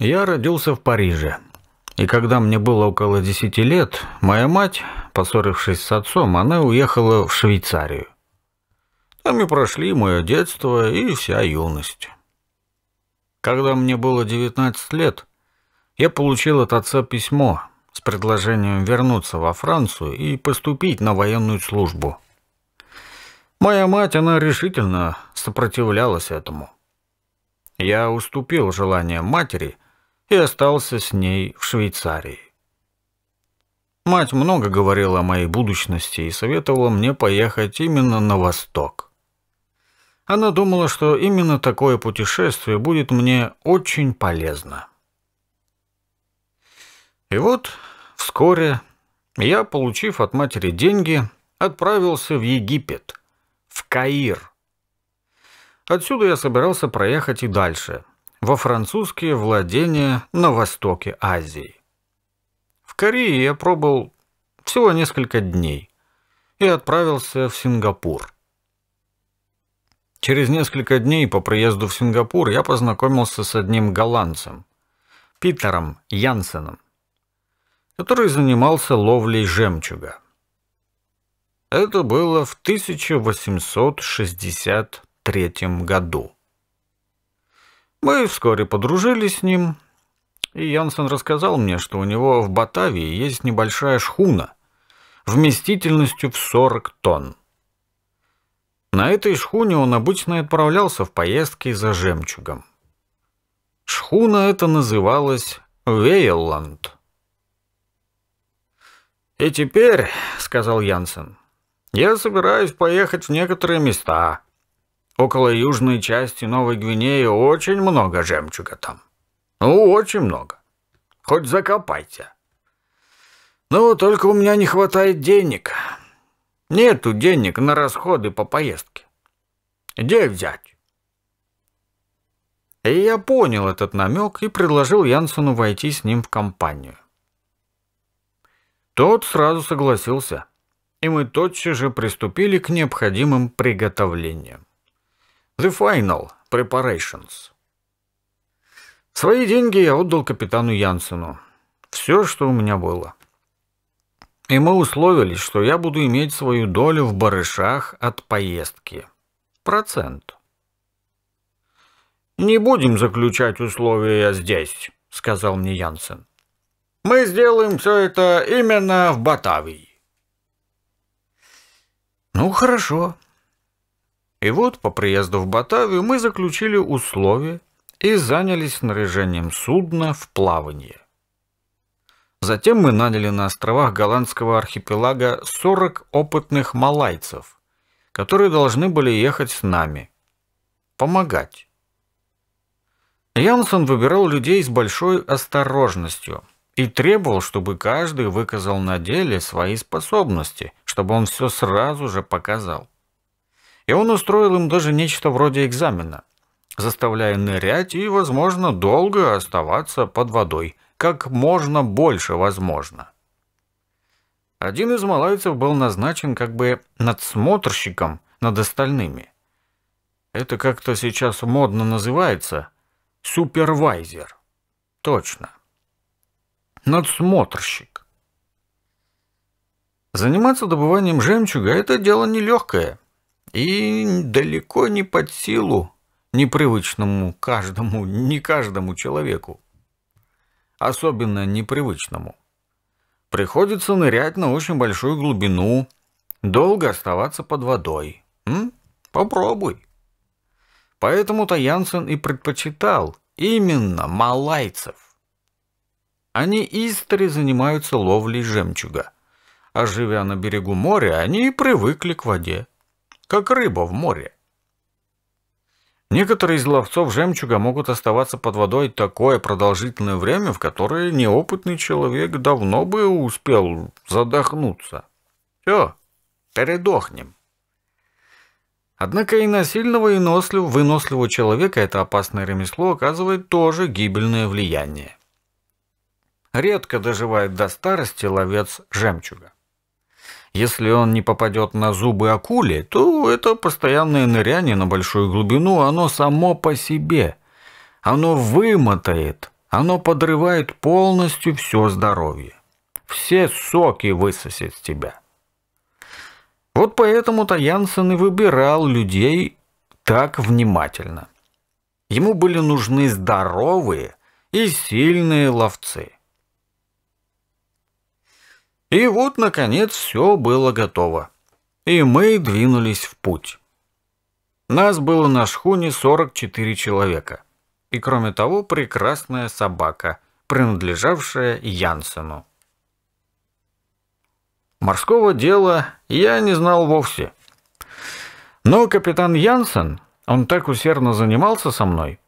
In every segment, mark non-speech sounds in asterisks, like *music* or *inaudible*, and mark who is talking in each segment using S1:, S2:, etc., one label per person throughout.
S1: Я родился в Париже. И когда мне было около десяти лет, моя мать, поссорившись с отцом, она уехала в Швейцарию. Там и прошли мое детство и вся юность. Когда мне было 19 лет, я получил от отца письмо с предложением вернуться во Францию и поступить на военную службу. Моя мать, она решительно сопротивлялась этому. Я уступил желаниям матери – и остался с ней в Швейцарии. Мать много говорила о моей будущности и советовала мне поехать именно на восток. Она думала, что именно такое путешествие будет мне очень полезно. И вот вскоре я, получив от матери деньги, отправился в Египет, в Каир. Отсюда я собирался проехать и дальше, во французские владения на востоке Азии. В Корее я пробыл всего несколько дней и отправился в Сингапур. Через несколько дней по приезду в Сингапур я познакомился с одним голландцем, Питером Янсеном, который занимался ловлей жемчуга. Это было в 1863 году. Мы вскоре подружились с ним, и Янсен рассказал мне, что у него в Батавии есть небольшая шхуна вместительностью в 40 тонн. На этой шхуне он обычно отправлялся в поездки за жемчугом. Шхуна это называлась Вейланд. «И теперь, — сказал Янсен, — я собираюсь поехать в некоторые места. Около южной части Новой Гвинеи очень много жемчуга там. Ну, очень много. Хоть закопайте. Ну, только у меня не хватает денег. Нету денег на расходы по поездке. Где взять? И я понял этот намек и предложил Янсону войти с ним в компанию. Тот сразу согласился, и мы тотчас же приступили к необходимым приготовлениям. The Final Preparations. Свои деньги я отдал капитану Янсену. Все, что у меня было. И мы условились, что я буду иметь свою долю в барышах от поездки. Процент. «Не будем заключать условия здесь», — сказал мне Янсен. «Мы сделаем все это именно в Батавии». «Ну, хорошо», и вот по приезду в Батавию мы заключили условия и занялись снаряжением судна в плавание. Затем мы наняли на островах голландского архипелага 40 опытных малайцев, которые должны были ехать с нами. Помогать. Янсен выбирал людей с большой осторожностью и требовал, чтобы каждый выказал на деле свои способности, чтобы он все сразу же показал и он устроил им даже нечто вроде экзамена, заставляя нырять и, возможно, долго оставаться под водой, как можно больше возможно. Один из малайцев был назначен как бы надсмотрщиком над остальными. Это как-то сейчас модно называется супервайзер. Точно. Надсмотрщик. Заниматься добыванием жемчуга – это дело нелегкое. И далеко не под силу непривычному каждому, не каждому человеку. Особенно непривычному. Приходится нырять на очень большую глубину, долго оставаться под водой. М? Попробуй. Поэтому-то и предпочитал именно малайцев. Они истори занимаются ловлей жемчуга. А живя на берегу моря, они и привыкли к воде как рыба в море. Некоторые из ловцов жемчуга могут оставаться под водой такое продолжительное время, в которое неопытный человек давно бы успел задохнуться. Все, передохнем. Однако и на сильного и нослив, выносливого человека это опасное ремесло оказывает тоже гибельное влияние. Редко доживает до старости ловец жемчуга. Если он не попадет на зубы акули, то это постоянное ныряние на большую глубину, оно само по себе. Оно вымотает, оно подрывает полностью все здоровье. Все соки высосет с тебя. Вот поэтому-то Янсен и выбирал людей так внимательно. Ему были нужны здоровые и сильные ловцы – и вот, наконец, все было готово. И мы двинулись в путь. Нас было на шхуне 44 человека. И, кроме того, прекрасная собака, принадлежавшая Янсену. Морского дела я не знал вовсе. Но капитан Янсен, он так усердно занимался со мной,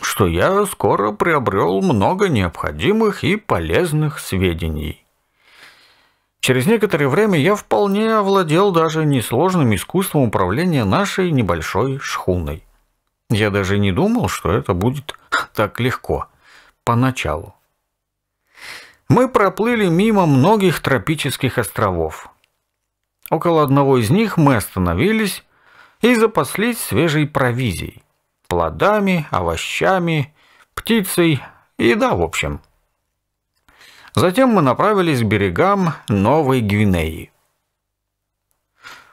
S1: что я скоро приобрел много необходимых и полезных сведений. Через некоторое время я вполне овладел даже несложным искусством управления нашей небольшой шхуной. Я даже не думал, что это будет так легко. Поначалу. Мы проплыли мимо многих тропических островов. Около одного из них мы остановились и запаслись свежей провизией. Плодами, овощами, птицей и да, в общем, Затем мы направились к берегам Новой Гвинеи.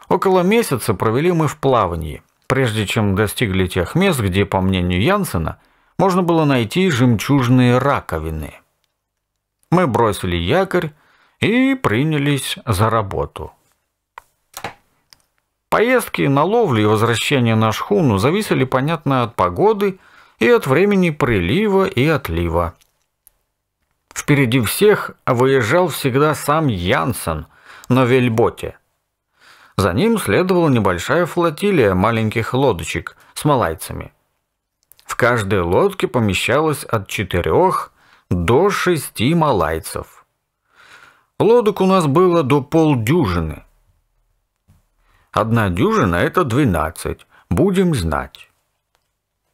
S1: Около месяца провели мы в плавании, прежде чем достигли тех мест, где, по мнению Янсена, можно было найти жемчужные раковины. Мы бросили якорь и принялись за работу. Поездки на ловлю и возвращение на шхуну зависели, понятно, от погоды и от времени прилива и отлива. Впереди всех выезжал всегда сам Янсен на вельботе. За ним следовала небольшая флотилия маленьких лодочек с малайцами. В каждой лодке помещалось от четырех до шести малайцев. Лодок у нас было до полдюжины. Одна дюжина — это двенадцать, будем знать.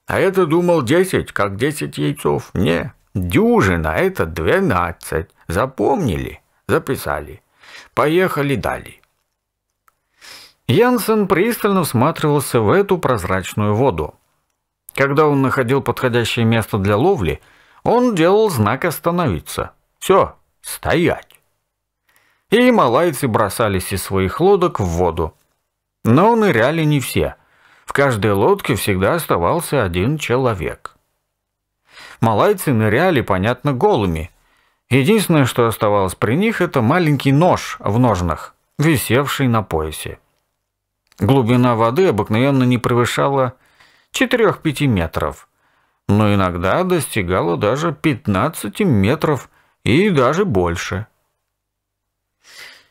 S1: А это думал десять, как десять яйцов. Нет. Дюжина – это двенадцать. Запомнили? Записали. Поехали далее. Янсен пристально всматривался в эту прозрачную воду. Когда он находил подходящее место для ловли, он делал знак «Остановиться». «Все, стоять!» И малайцы бросались из своих лодок в воду. Но ныряли не все. В каждой лодке всегда оставался один человек – малайцы ныряли, понятно, голыми. Единственное, что оставалось при них, это маленький нож в ножнах, висевший на поясе. Глубина воды обыкновенно не превышала 4-5 метров, но иногда достигала даже 15 метров и даже больше.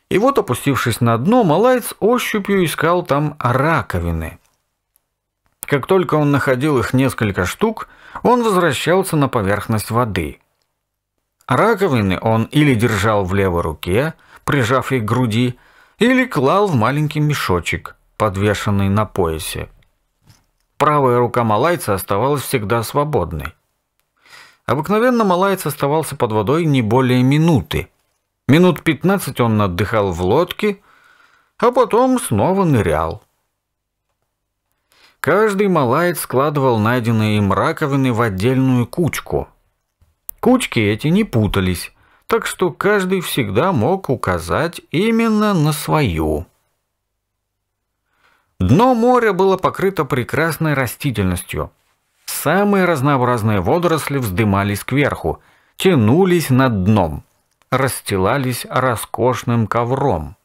S1: И вот, опустившись на дно, малайц ощупью искал там раковины. Как только он находил их несколько штук, он возвращался на поверхность воды. Раковины он или держал в левой руке, прижав их к груди, или клал в маленький мешочек, подвешенный на поясе. Правая рука малайца оставалась всегда свободной. Обыкновенно малаец оставался под водой не более минуты. Минут пятнадцать он отдыхал в лодке, а потом снова нырял. Каждый малаец складывал найденные им раковины в отдельную кучку. Кучки эти не путались, так что каждый всегда мог указать именно на свою. Дно моря было покрыто прекрасной растительностью. Самые разнообразные водоросли вздымались кверху, тянулись над дном, расстилались роскошным ковром.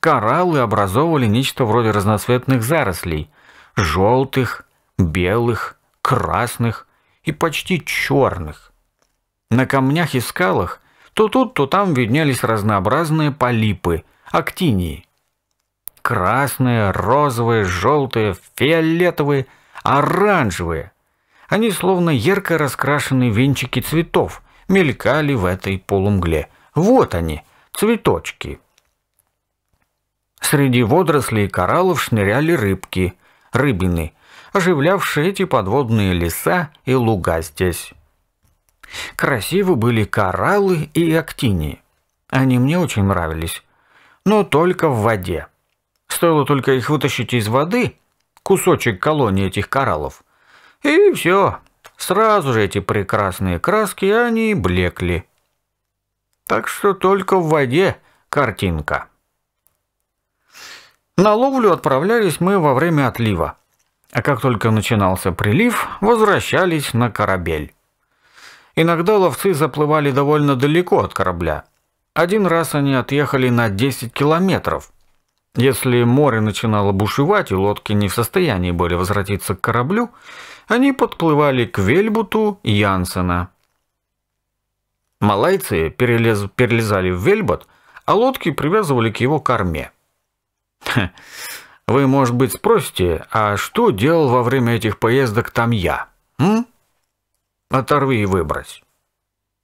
S1: Кораллы образовывали нечто вроде разноцветных зарослей, желтых, белых, красных и почти черных. На камнях и скалах то тут, то там виднелись разнообразные полипы, актинии. Красные, розовые, желтые, фиолетовые, оранжевые. Они словно ярко раскрашенные венчики цветов мелькали в этой полумгле. Вот они, цветочки. Среди водорослей и кораллов шныряли рыбки – рыбины, оживлявшие эти подводные леса и луга здесь. Красивы были кораллы и актинии. Они мне очень нравились, но только в воде. Стоило только их вытащить из воды, кусочек колонии этих кораллов, и все. Сразу же эти прекрасные краски, они блекли. Так что только в воде картинка. На ловлю отправлялись мы во время отлива. А как только начинался прилив, возвращались на корабель. Иногда ловцы заплывали довольно далеко от корабля. Один раз они отъехали на 10 километров. Если море начинало бушевать и лодки не в состоянии были возвратиться к кораблю, они подплывали к Вельбуту Янсена. Малайцы перелез, перелезали в Вельбот, а лодки привязывали к его корме. Вы, может быть, спросите, а что делал во время этих поездок там я? М? Оторви и выбрось.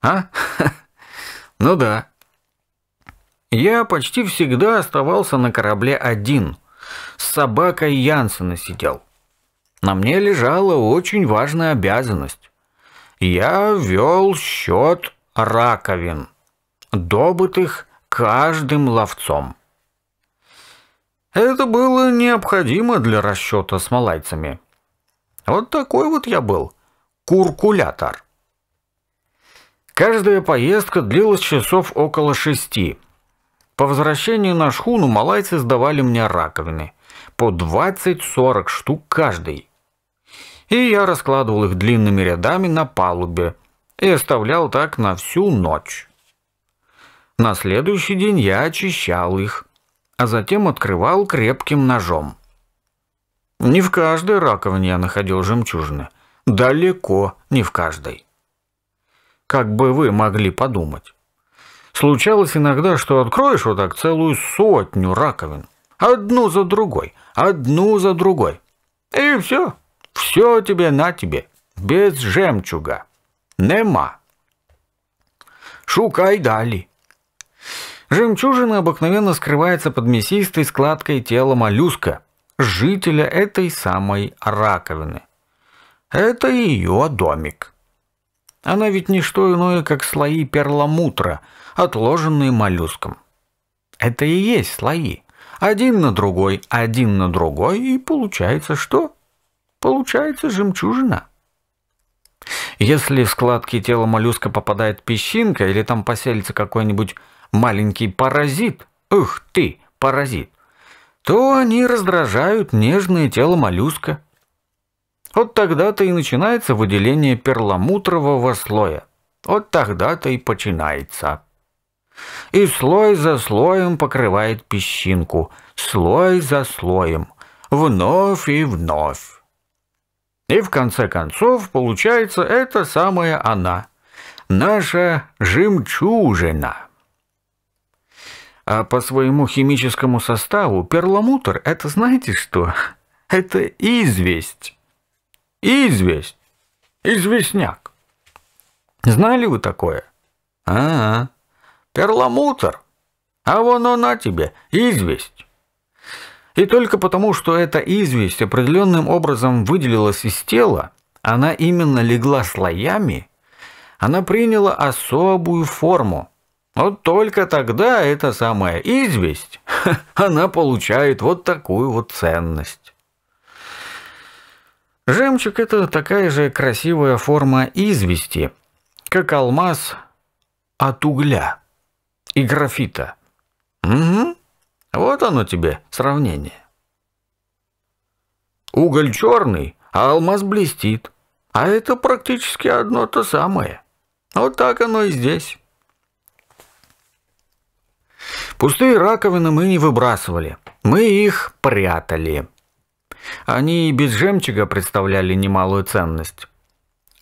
S1: А? *laughs* Ну да. Я почти всегда оставался на корабле один. С собакой Янсена сидел. На мне лежала очень важная обязанность. Я вел счет раковин, добытых каждым ловцом. Это было необходимо для расчета с малайцами. Вот такой вот я был. Куркулятор. Каждая поездка длилась часов около шести. По возвращении на шхуну малайцы сдавали мне раковины. По 20-40 штук каждый. И я раскладывал их длинными рядами на палубе и оставлял так на всю ночь. На следующий день я очищал их, а затем открывал крепким ножом. Не в каждой раковине я находил жемчужины. Далеко не в каждой. Как бы вы могли подумать. Случалось иногда, что откроешь вот так целую сотню раковин. Одну за другой, одну за другой. И все. Все тебе на тебе. Без жемчуга. Нема. Шукай далее. Жемчужина обыкновенно скрывается под мясистой складкой тела моллюска, жителя этой самой раковины. Это ее домик. Она ведь не что иное, как слои перламутра, отложенные моллюском. Это и есть слои. Один на другой, один на другой, и получается что? Получается жемчужина. Если в складки тела моллюска попадает песчинка или там поселится какой-нибудь маленький паразит, ух ты, паразит, то они раздражают нежное тело моллюска. Вот тогда-то и начинается выделение перламутрового слоя. Вот тогда-то и починается. И слой за слоем покрывает песчинку, слой за слоем, вновь и вновь. И в конце концов получается это самая она, наша жемчужина. А по своему химическому составу перламутр – это знаете что? *laughs* Это известь. Известь. Известняк. Знали вы такое? А, -а. перламутр. А вон она тебе, известь. И только потому, что эта известь определенным образом выделилась из тела, она именно легла слоями, она приняла особую форму – вот только тогда эта самая известь, *laughs* она получает вот такую вот ценность. Жемчуг – это такая же красивая форма извести, как алмаз от угля и графита. Угу, вот оно тебе сравнение. Уголь черный, а алмаз блестит. А это практически одно то самое. Вот так оно и здесь. Пустые раковины мы не выбрасывали, мы их прятали. Они и без жемчуга представляли немалую ценность.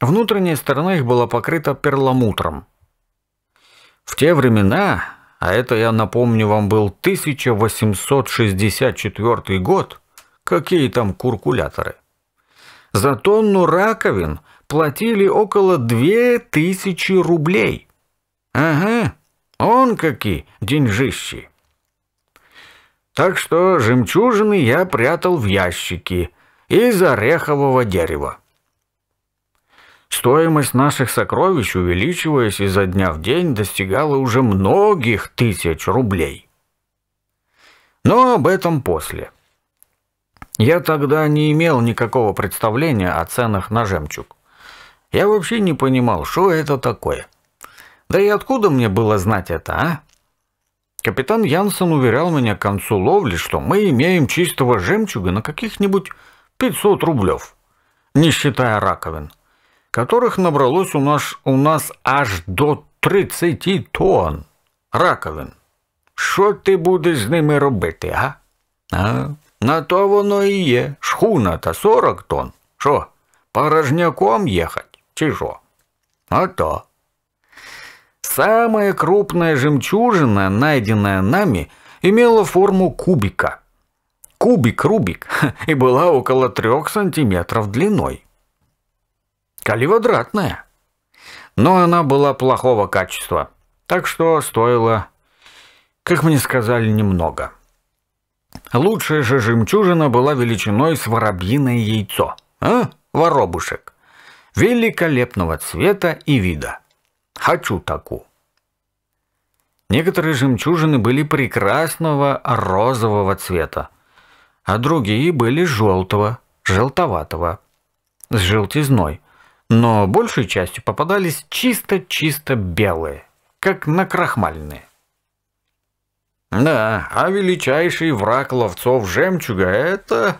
S1: Внутренняя сторона их была покрыта перламутром. В те времена, а это, я напомню вам, был 1864 год, какие там куркуляторы, за тонну раковин платили около 2000 рублей. Ага, а он какие деньжищи. Так что жемчужины я прятал в ящики из орехового дерева. Стоимость наших сокровищ, увеличиваясь изо дня в день, достигала уже многих тысяч рублей. Но об этом после. Я тогда не имел никакого представления о ценах на жемчуг. Я вообще не понимал, что это такое. — да и откуда мне было знать это, а? Капитан Янсен уверял меня к концу ловли, что мы имеем чистого жемчуга на каких-нибудь 500 рублев, не считая раковин, которых набралось у нас, у нас аж до 30 тонн раковин. Что ты будешь с ними робити, а? а? На то воно и е, Шхуна то 40 тонн. Что порожняком їхать, чи що? А то. Самая крупная жемчужина, найденная нами, имела форму кубика. Кубик-рубик *laughs* и была около трех сантиметров длиной. Каливодратная. Но она была плохого качества, так что стоила, как мне сказали, немного. Лучшая же жемчужина была величиной с воробьиное яйцо, а, воробушек, великолепного цвета и вида. Хочу такую. Некоторые жемчужины были прекрасного розового цвета, а другие были желтого, желтоватого, с желтизной. Но большей частью попадались чисто-чисто белые, как накрахмальные. Да, а величайший враг ловцов жемчуга – это...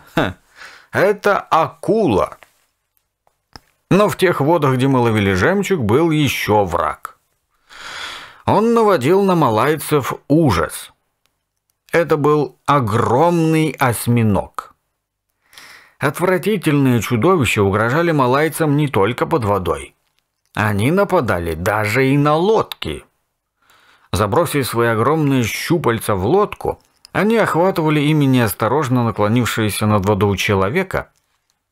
S1: это акула. Но в тех водах, где мы ловили жемчуг, был еще враг он наводил на малайцев ужас. Это был огромный осьминог. Отвратительные чудовища угрожали малайцам не только под водой. Они нападали даже и на лодки. Забросив свои огромные щупальца в лодку, они охватывали ими неосторожно наклонившееся над водой человека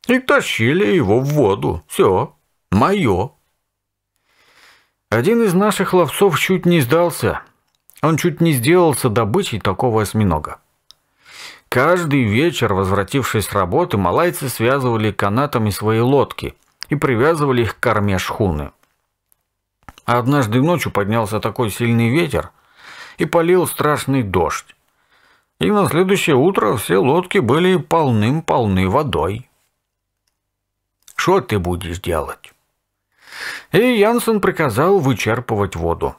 S1: и тащили его в воду. Все, мое. Один из наших ловцов чуть не сдался. Он чуть не сделался добычей такого осьминога. Каждый вечер, возвратившись с работы, малайцы связывали канатами свои лодки и привязывали их к корме шхуны. А однажды ночью поднялся такой сильный ветер и полил страшный дождь. И на следующее утро все лодки были полным-полны водой. Что ты будешь делать? и Янсен приказал вычерпывать воду.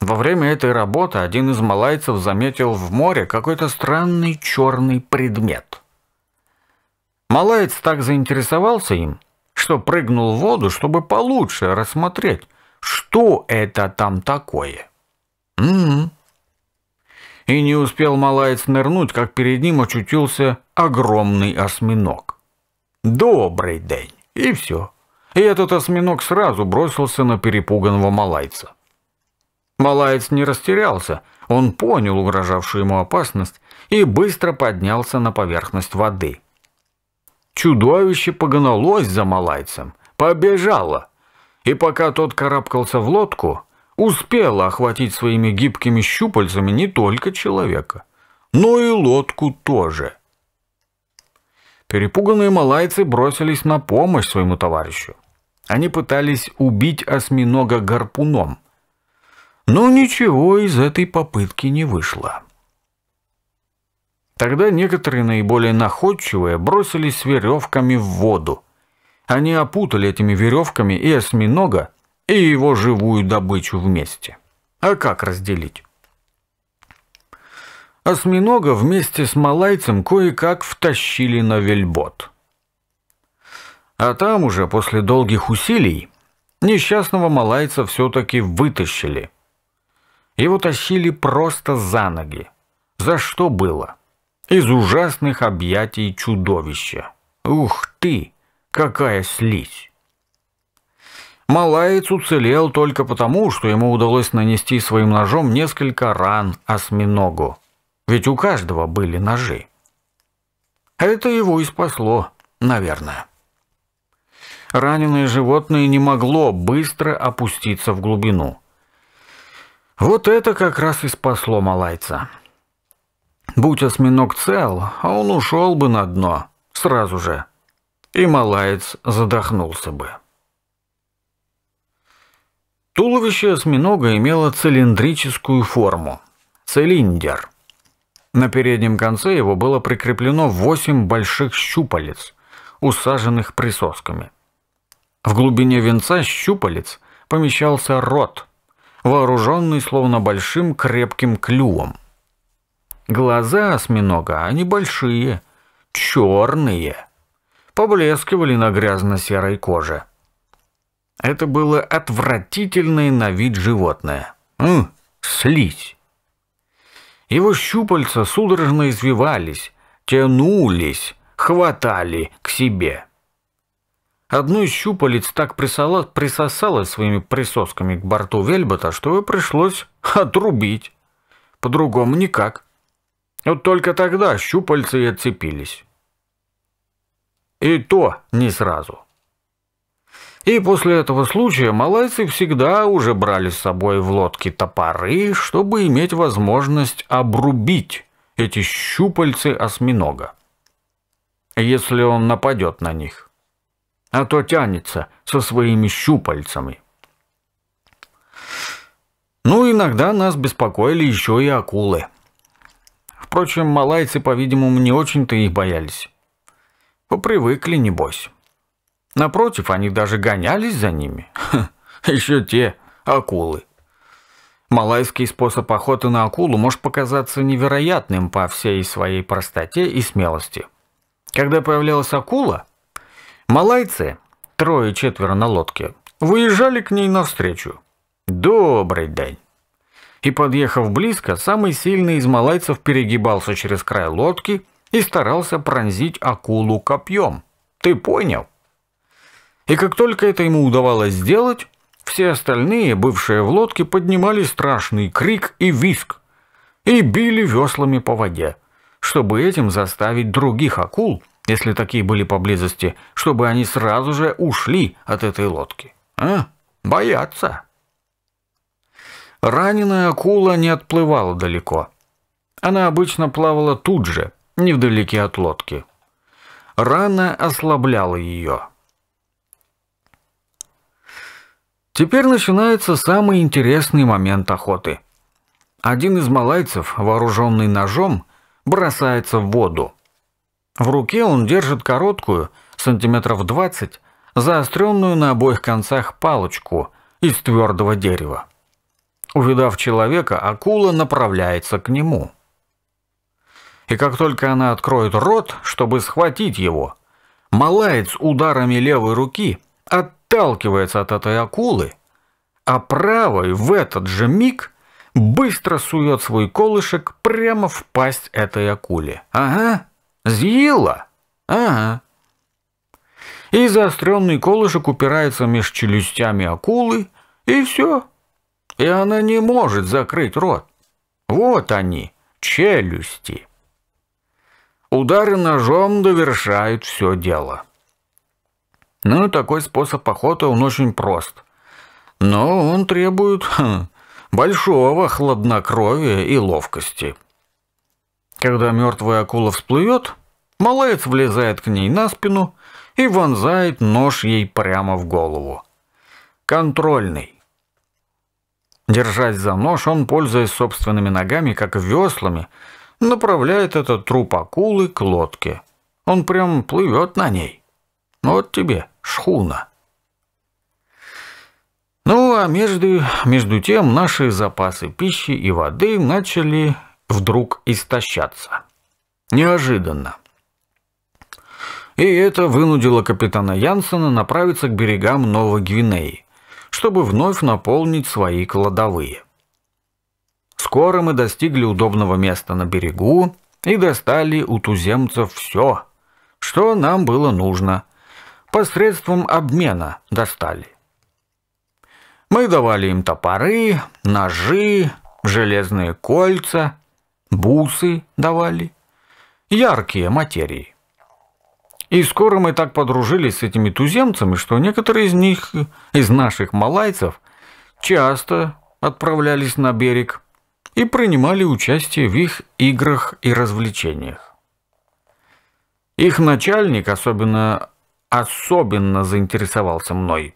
S1: Во время этой работы один из малайцев заметил в море какой-то странный черный предмет. Малаец так заинтересовался им, что прыгнул в воду, чтобы получше рассмотреть, что это там такое. М м-м. -м -м. И не успел малаец нырнуть, как перед ним очутился огромный осьминог. Добрый день, и все и этот осьминог сразу бросился на перепуганного малайца. Малаец не растерялся, он понял угрожавшую ему опасность и быстро поднялся на поверхность воды. Чудовище погналось за малайцем, побежало, и пока тот карабкался в лодку, успело охватить своими гибкими щупальцами не только человека, но и лодку тоже – Перепуганные малайцы бросились на помощь своему товарищу. Они пытались убить осьминога гарпуном. Но ничего из этой попытки не вышло. Тогда некоторые наиболее находчивые бросились веревками в воду. Они опутали этими веревками и осьминога, и его живую добычу вместе. А как разделить? осьминога вместе с малайцем кое-как втащили на вельбот. А там уже после долгих усилий несчастного малайца все-таки вытащили. Его тащили просто за ноги. За что было? Из ужасных объятий чудовища. Ух ты, какая слизь! Малаец уцелел только потому, что ему удалось нанести своим ножом несколько ран осьминогу. Ведь у каждого были ножи. Это его и спасло, наверное. Раненое животное не могло быстро опуститься в глубину. Вот это как раз и спасло малайца. Будь осьминог цел, а он ушел бы на дно сразу же, и малаец задохнулся бы. Туловище осьминога имело цилиндрическую форму – цилиндр – на переднем конце его было прикреплено восемь больших щупалец, усаженных присосками. В глубине венца щупалец помещался рот, вооруженный словно большим крепким клювом. Глаза осьминога, а они большие, черные, поблескивали на грязно-серой коже. Это было отвратительное на вид животное. М, слизь. Его щупальца судорожно извивались, тянулись, хватали к себе. Одно из щупалец так присосало, присосало своими присосками к борту Вельбота, что его пришлось отрубить. По-другому никак. Вот только тогда щупальцы и отцепились. И то не сразу. — и после этого случая малайцы всегда уже брали с собой в лодки топоры, чтобы иметь возможность обрубить эти щупальцы осьминога, если он нападет на них, а то тянется со своими щупальцами. Ну, иногда нас беспокоили еще и акулы. Впрочем, малайцы, по-видимому, не очень-то их боялись. Попривыкли, небось. Напротив, они даже гонялись за ними. Ха, *laughs* еще те акулы. Малайский способ охоты на акулу может показаться невероятным по всей своей простоте и смелости. Когда появлялась акула, малайцы, трое-четверо на лодке, выезжали к ней навстречу. Добрый день. И подъехав близко, самый сильный из малайцев перегибался через край лодки и старался пронзить акулу копьем. Ты понял? И как только это ему удавалось сделать, все остальные, бывшие в лодке, поднимали страшный крик и виск и били веслами по воде, чтобы этим заставить других акул, если такие были поблизости, чтобы они сразу же ушли от этой лодки. А? Боятся. Раненая акула не отплывала далеко. Она обычно плавала тут же, невдалеке от лодки. Рана ослабляла ее – Теперь начинается самый интересный момент охоты. Один из малайцев, вооруженный ножом, бросается в воду. В руке он держит короткую, сантиметров 20, заостренную на обоих концах палочку из твердого дерева. Увидав человека, акула направляется к нему. И как только она откроет рот, чтобы схватить его, малаец ударами левой руки – от отталкивается от этой акулы, а правой в этот же миг быстро сует свой колышек прямо в пасть этой акуле. Ага, съела? Ага. И заостренный колышек упирается меж челюстями акулы, и все. И она не может закрыть рот. Вот они, челюсти. Удары ножом довершают все дело. Ну, такой способ охоты, он очень прост. Но он требует хм, большого хладнокровия и ловкости. Когда мертвая акула всплывет, малаец влезает к ней на спину и вонзает нож ей прямо в голову. Контрольный. Держась за нож, он, пользуясь собственными ногами, как веслами, направляет этот труп акулы к лодке. Он прям плывет на ней. Ну, вот тебе шхуна. Ну, а между, между тем наши запасы пищи и воды начали вдруг истощаться. Неожиданно. И это вынудило капитана Янсена направиться к берегам Новой Гвинеи, чтобы вновь наполнить свои кладовые. Скоро мы достигли удобного места на берегу и достали у туземцев все, что нам было нужно – посредством обмена достали. Мы давали им топоры, ножи, железные кольца, бусы давали, яркие материи. И скоро мы так подружились с этими туземцами, что некоторые из них, из наших малайцев, часто отправлялись на берег и принимали участие в их играх и развлечениях. Их начальник, особенно особенно заинтересовался мной.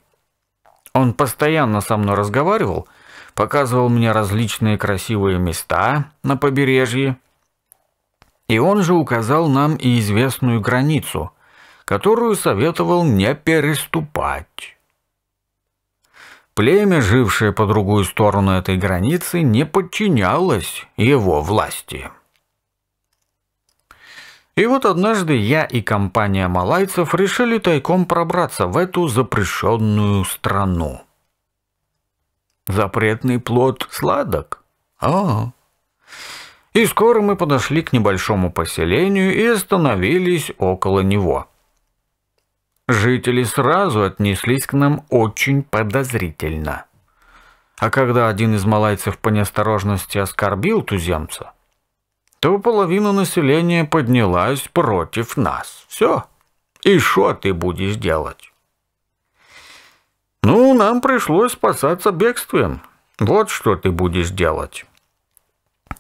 S1: Он постоянно со мной разговаривал, показывал мне различные красивые места на побережье. И он же указал нам и известную границу, которую советовал не переступать. Племя, жившее по другую сторону этой границы, не подчинялось его власти. И вот однажды я и компания малайцев решили тайком пробраться в эту запрещенную страну. Запретный плод сладок. А. И скоро мы подошли к небольшому поселению и остановились около него. Жители сразу отнеслись к нам очень подозрительно. А когда один из малайцев по неосторожности оскорбил туземца, то половина населения поднялась против нас. Все. И что ты будешь делать? Ну, нам пришлось спасаться бегством. Вот что ты будешь делать.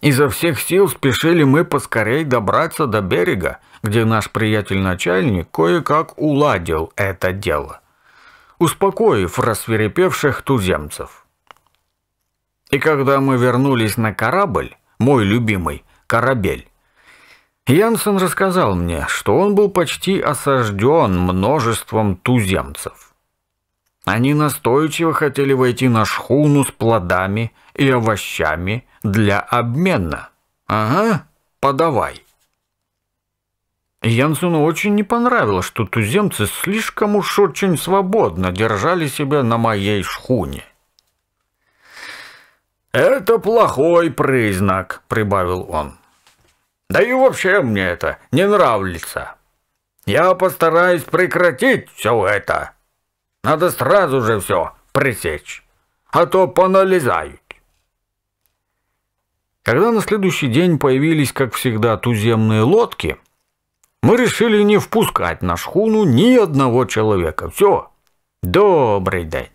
S1: Изо всех сил спешили мы поскорей добраться до берега, где наш приятель-начальник кое-как уладил это дело, успокоив рассверепевших туземцев. И когда мы вернулись на корабль, мой любимый – корабель. Янсен рассказал мне, что он был почти осажден множеством туземцев. Они настойчиво хотели войти на шхуну с плодами и овощами для обмена. Ага, подавай. Янсену очень не понравилось, что туземцы слишком уж очень свободно держали себя на моей шхуне. «Это плохой признак», — прибавил он. «Да и вообще мне это не нравится. Я постараюсь прекратить все это. Надо сразу же все пресечь, а то поналезают». Когда на следующий день появились, как всегда, туземные лодки, мы решили не впускать на шхуну ни одного человека. Все, добрый день.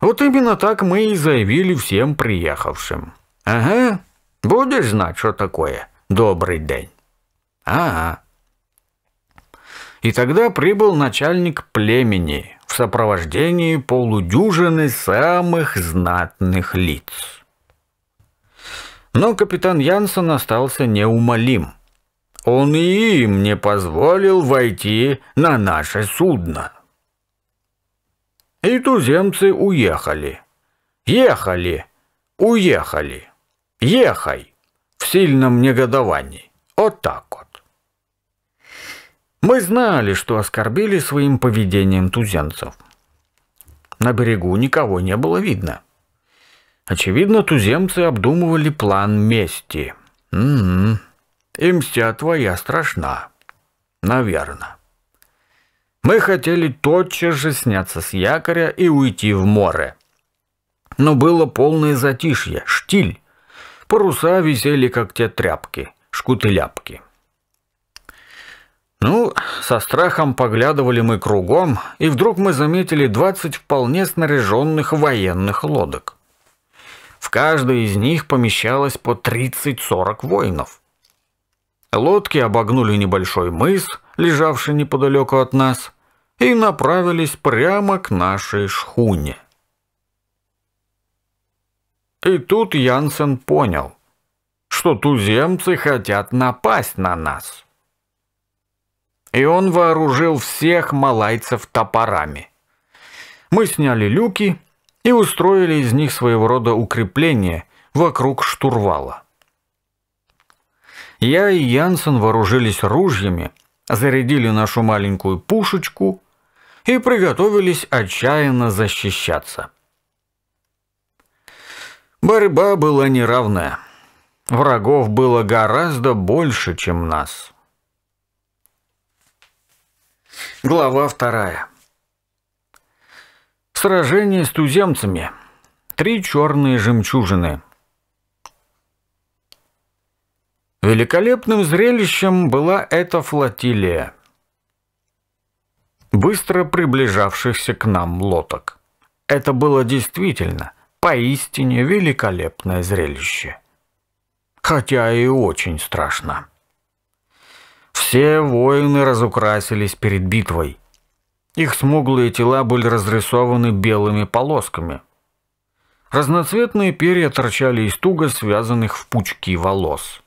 S1: Вот именно так мы и заявили всем приехавшим. Ага, будешь знать, что такое «добрый день». Ага. И тогда прибыл начальник племени в сопровождении полудюжины самых знатных лиц. Но капитан Янсен остался неумолим. Он и им не позволил войти на наше судно. И туземцы уехали. Ехали, уехали, ехай в сильном негодовании. Вот так вот. Мы знали, что оскорбили своим поведением туземцев. На берегу никого не было видно. Очевидно, туземцы обдумывали план мести. Угу. М-м. И мстя твоя страшна. Наверное. Мы хотели тотчас же сняться с якоря и уйти в море. Но было полное затишье, штиль. Паруса висели, как те тряпки, шкуты-ляпки. Ну, со страхом поглядывали мы кругом, и вдруг мы заметили двадцать вполне снаряженных военных лодок. В каждой из них помещалось по тридцать-сорок воинов. Лодки обогнули небольшой мыс, лежавший неподалеку от нас, и направились прямо к нашей шхуне. И тут Янсен понял, что туземцы хотят напасть на нас. И он вооружил всех малайцев топорами. Мы сняли люки и устроили из них своего рода укрепление вокруг штурвала. Я и Янсен вооружились ружьями, зарядили нашу маленькую пушечку и приготовились отчаянно защищаться. Борьба была неравная. Врагов было гораздо больше, чем нас. Глава вторая. Сражение с туземцами. Три черные жемчужины – Великолепным зрелищем была эта флотилия быстро приближавшихся к нам лодок. Это было действительно поистине великолепное зрелище. Хотя и очень страшно. Все воины разукрасились перед битвой. Их смуглые тела были разрисованы белыми полосками. Разноцветные перья торчали из туго связанных в пучки волос.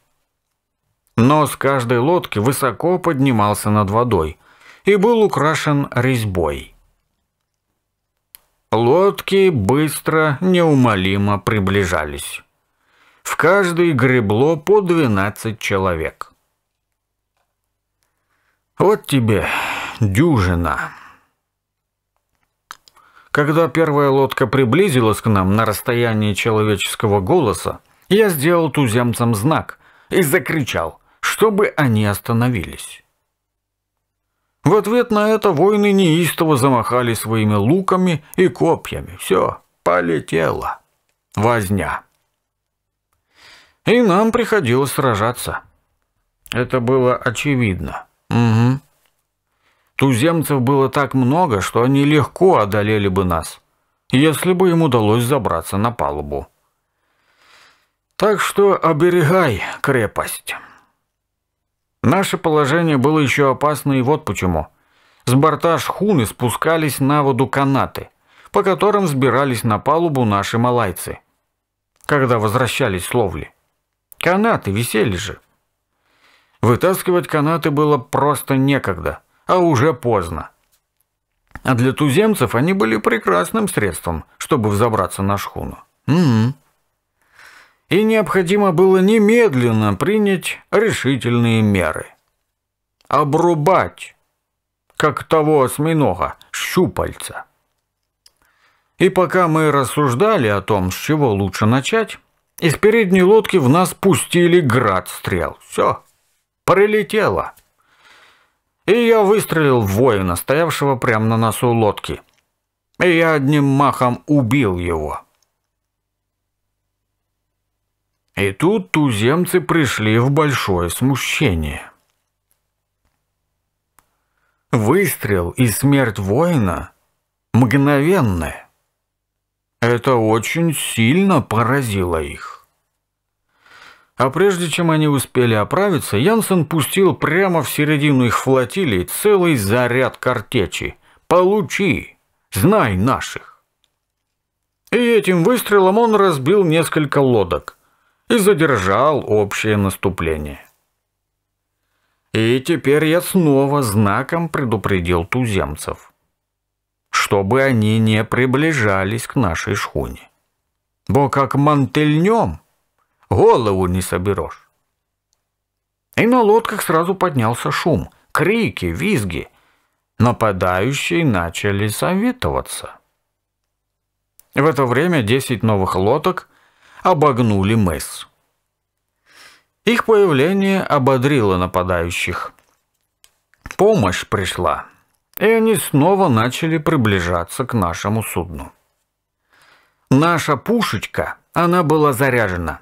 S1: Нос каждой лодки высоко поднимался над водой и был украшен резьбой. Лодки быстро, неумолимо приближались. В каждой гребло по двенадцать человек. Вот тебе дюжина. Когда первая лодка приблизилась к нам на расстоянии человеческого голоса, я сделал туземцам знак и закричал чтобы они остановились. В ответ на это воины неистово замахали своими луками и копьями. Все, полетело. Возня. И нам приходилось сражаться. Это было очевидно. Угу. Туземцев было так много, что они легко одолели бы нас, если бы им удалось забраться на палубу. Так что оберегай крепость». Наше положение было еще опасно и вот почему. С борта шхуны спускались на воду канаты, по которым взбирались на палубу наши малайцы, когда возвращались с ловли. Канаты висели же. Вытаскивать канаты было просто некогда, а уже поздно. А для туземцев они были прекрасным средством, чтобы взобраться на шхуну. Угу и необходимо было немедленно принять решительные меры. Обрубать, как того осьминога, щупальца. И пока мы рассуждали о том, с чего лучше начать, из передней лодки в нас пустили град стрел. Все, прилетело. И я выстрелил в воина, стоявшего прямо на носу лодки. И я одним махом убил его. И тут туземцы пришли в большое смущение. Выстрел и смерть воина мгновенны. Это очень сильно поразило их. А прежде чем они успели оправиться, Янсен пустил прямо в середину их флотилии целый заряд картечи. «Получи! Знай наших!» И этим выстрелом он разбил несколько лодок – и задержал общее наступление. И теперь я снова знаком предупредил туземцев, чтобы они не приближались к нашей шхуне. Бо как мантельнем голову не соберешь. И на лодках сразу поднялся шум, крики, визги. Нападающие начали советоваться. В это время десять новых лодок обогнули мыс. Их появление ободрило нападающих. Помощь пришла, и они снова начали приближаться к нашему судну. Наша пушечка, она была заряжена,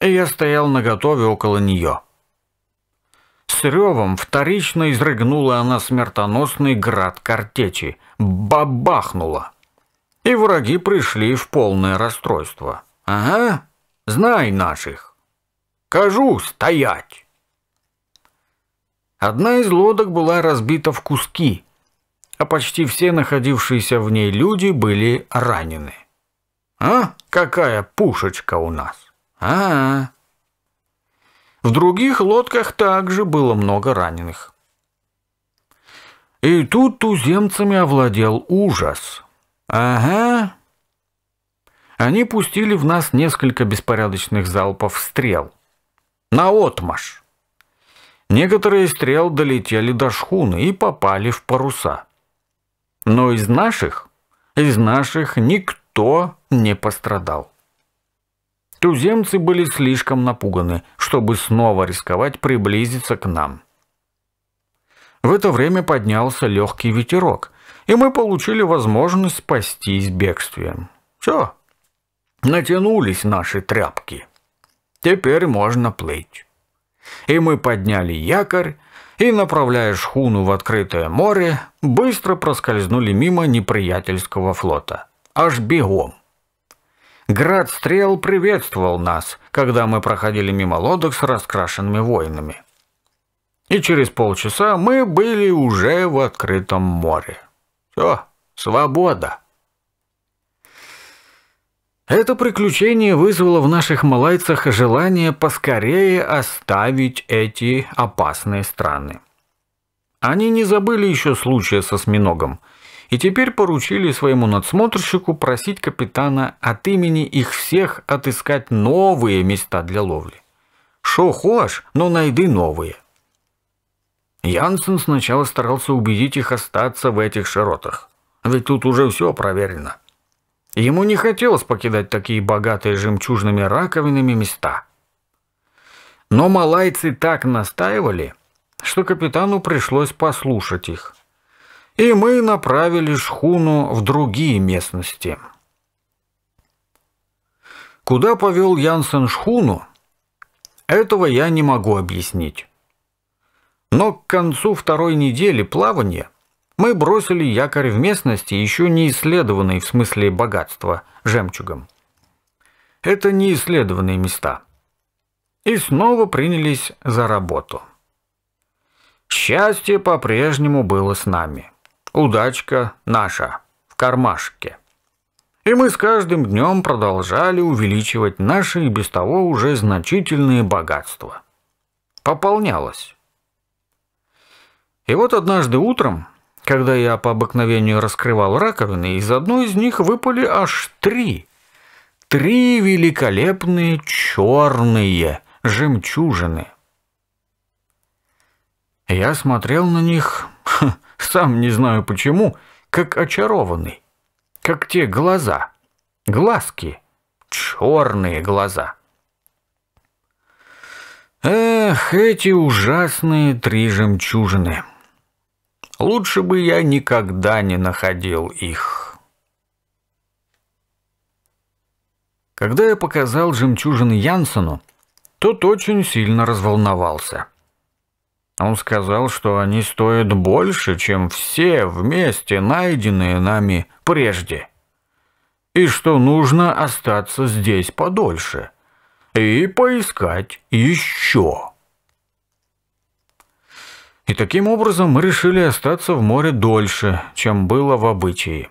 S1: и я стоял наготове около нее. С ревом вторично изрыгнула она смертоносный град картечи, бабахнула, и враги пришли в полное расстройство. Ага, знай наших. Кажу стоять. Одна из лодок была разбита в куски, а почти все находившиеся в ней люди были ранены. А? Какая пушечка у нас? А, -а, а В других лодках также было много раненых. И тут туземцами овладел ужас. Ага, они пустили в нас несколько беспорядочных залпов стрел. На отмаш. Некоторые стрел долетели до шхуны и попали в паруса. Но из наших, из наших никто не пострадал. Туземцы были слишком напуганы, чтобы снова рисковать приблизиться к нам. В это время поднялся легкий ветерок, и мы получили возможность спастись бегствием. Все, Натянулись наши тряпки. Теперь можно плыть. И мы подняли якорь, и, направляя шхуну в открытое море, быстро проскользнули мимо неприятельского флота. Аж бегом. Град стрел приветствовал нас, когда мы проходили мимо лодок с раскрашенными воинами. И через полчаса мы были уже в открытом море. Все, свобода. Это приключение вызвало в наших малайцах желание поскорее оставить эти опасные страны. Они не забыли еще случая со осьминогом и теперь поручили своему надсмотрщику просить капитана от имени их всех отыскать новые места для ловли. Шо хочешь, но найди новые. Янсен сначала старался убедить их остаться в этих широтах, ведь тут уже все проверено. Ему не хотелось покидать такие богатые жемчужными раковинами места. Но малайцы так настаивали, что капитану пришлось послушать их. И мы направили шхуну в другие местности. Куда повел Янсен шхуну, этого я не могу объяснить. Но к концу второй недели плавания мы бросили якорь в местности, еще не исследованной в смысле богатства, жемчугом. Это не исследованные места. И снова принялись за работу. Счастье по-прежнему было с нами. Удачка наша, в кармашке. И мы с каждым днем продолжали увеличивать наши и без того уже значительные богатства. Пополнялось. И вот однажды утром когда я по обыкновению раскрывал раковины, из одной из них выпали аж три. Три великолепные черные жемчужины. Я смотрел на них, сам не знаю почему, как очарованный, как те глаза, глазки, черные глаза. Эх, эти ужасные три жемчужины. Лучше бы я никогда не находил их. Когда я показал жемчужины Янсену, тот очень сильно разволновался. Он сказал, что они стоят больше, чем все вместе найденные нами прежде, и что нужно остаться здесь подольше и поискать еще. И таким образом мы решили остаться в море дольше, чем было в обычае.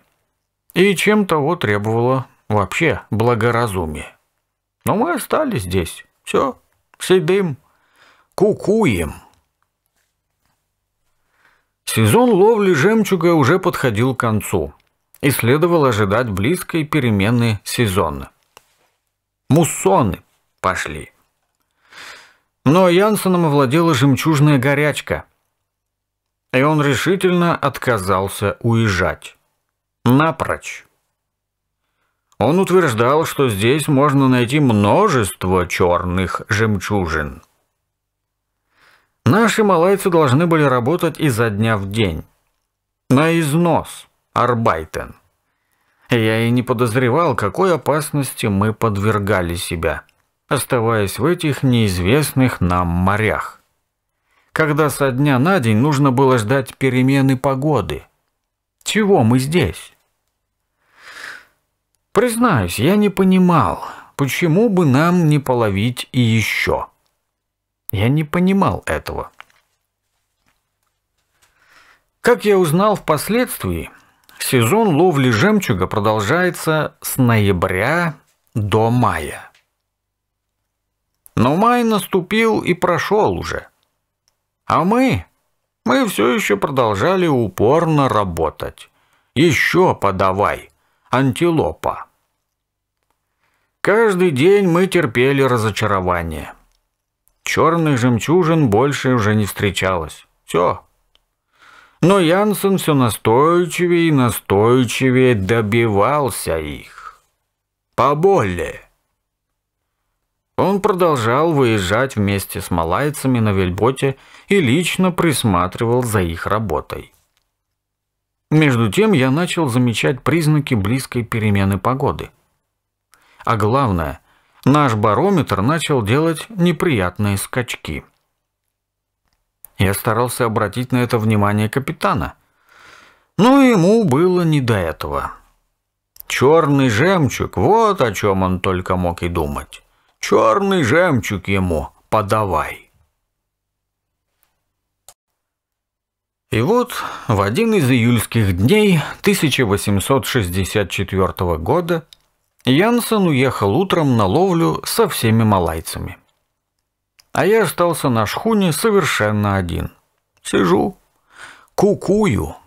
S1: И чем того требовало вообще благоразумие. Но мы остались здесь. Все, сидим, кукуем. Сезон ловли жемчуга уже подходил к концу, и следовало ожидать близкой перемены сезона. Муссоны пошли. Но Янсеном овладела жемчужная горячка – и он решительно отказался уезжать. Напрочь. Он утверждал, что здесь можно найти множество черных жемчужин. Наши малайцы должны были работать изо дня в день. На износ, арбайтен. Я и не подозревал, какой опасности мы подвергали себя, оставаясь в этих неизвестных нам морях когда со дня на день нужно было ждать перемены погоды. Чего мы здесь? Признаюсь, я не понимал, почему бы нам не половить и еще. Я не понимал этого. Как я узнал впоследствии, сезон ловли жемчуга продолжается с ноября до мая. Но май наступил и прошел уже. А мы? Мы все еще продолжали упорно работать. Еще подавай, антилопа. Каждый день мы терпели разочарование. Черных жемчужин больше уже не встречалось. Все. Но Янсен все настойчивее и настойчивее добивался их. Поболее. Он продолжал выезжать вместе с малайцами на вельботе и лично присматривал за их работой. Между тем я начал замечать признаки близкой перемены погоды. А главное, наш барометр начал делать неприятные скачки. Я старался обратить на это внимание капитана, но ему было не до этого. Черный жемчуг, вот о чем он только мог и думать. Черный жемчуг ему подавай. И вот в один из июльских дней 1864 года Янсен уехал утром на ловлю со всеми малайцами. А я остался на шхуне совершенно один. Сижу, кукую.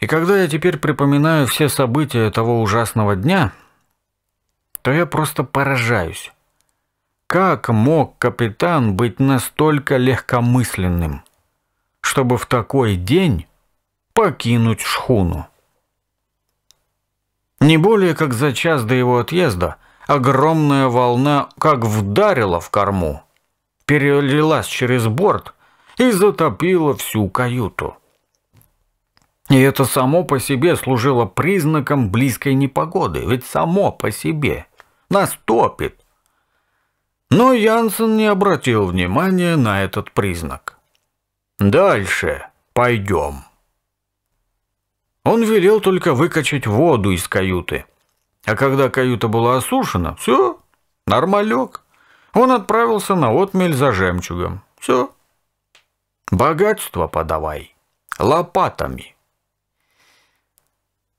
S1: И когда я теперь припоминаю все события того ужасного дня – то я просто поражаюсь. Как мог капитан быть настолько легкомысленным, чтобы в такой день покинуть шхуну? Не более как за час до его отъезда огромная волна как вдарила в корму, перелилась через борт и затопила всю каюту. И это само по себе служило признаком близкой непогоды, ведь само по себе. Наступит. Но Янсен не обратил внимания на этот признак. «Дальше пойдем». Он велел только выкачать воду из каюты. А когда каюта была осушена, все, нормалек. Он отправился на отмель за жемчугом. Все. Богатство подавай. Лопатами.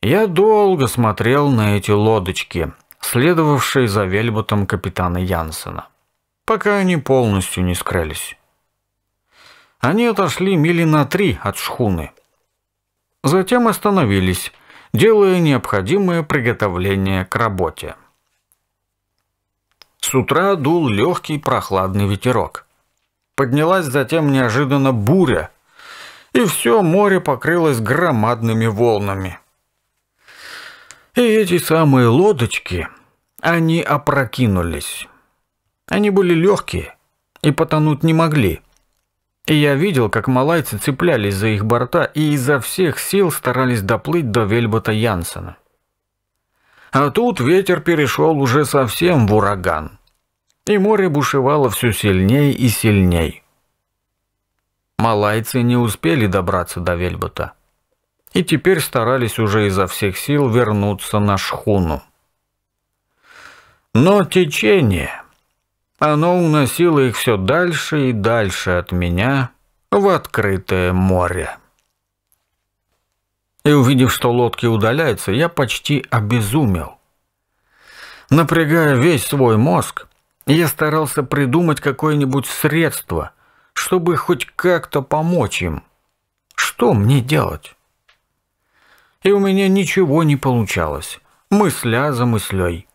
S1: Я долго смотрел на эти лодочки — следовавшей за вельботом капитана Янсена, пока они полностью не скрылись. Они отошли мили на три от шхуны. Затем остановились, делая необходимое приготовление к работе. С утра дул легкий прохладный ветерок. Поднялась затем неожиданно буря, и все море покрылось громадными волнами – и эти самые лодочки, они опрокинулись. Они были легкие и потонуть не могли. И я видел, как малайцы цеплялись за их борта и изо всех сил старались доплыть до вельбота Янсена. А тут ветер перешел уже совсем в ураган. И море бушевало все сильнее и сильнее. Малайцы не успели добраться до Вельбота и теперь старались уже изо всех сил вернуться на шхуну. Но течение, оно уносило их все дальше и дальше от меня в открытое море. И увидев, что лодки удаляются, я почти обезумел. Напрягая весь свой мозг, я старался придумать какое-нибудь средство, чтобы хоть как-то помочь им. Что мне делать? и у меня ничего не получалось. Мысля а за мыслей.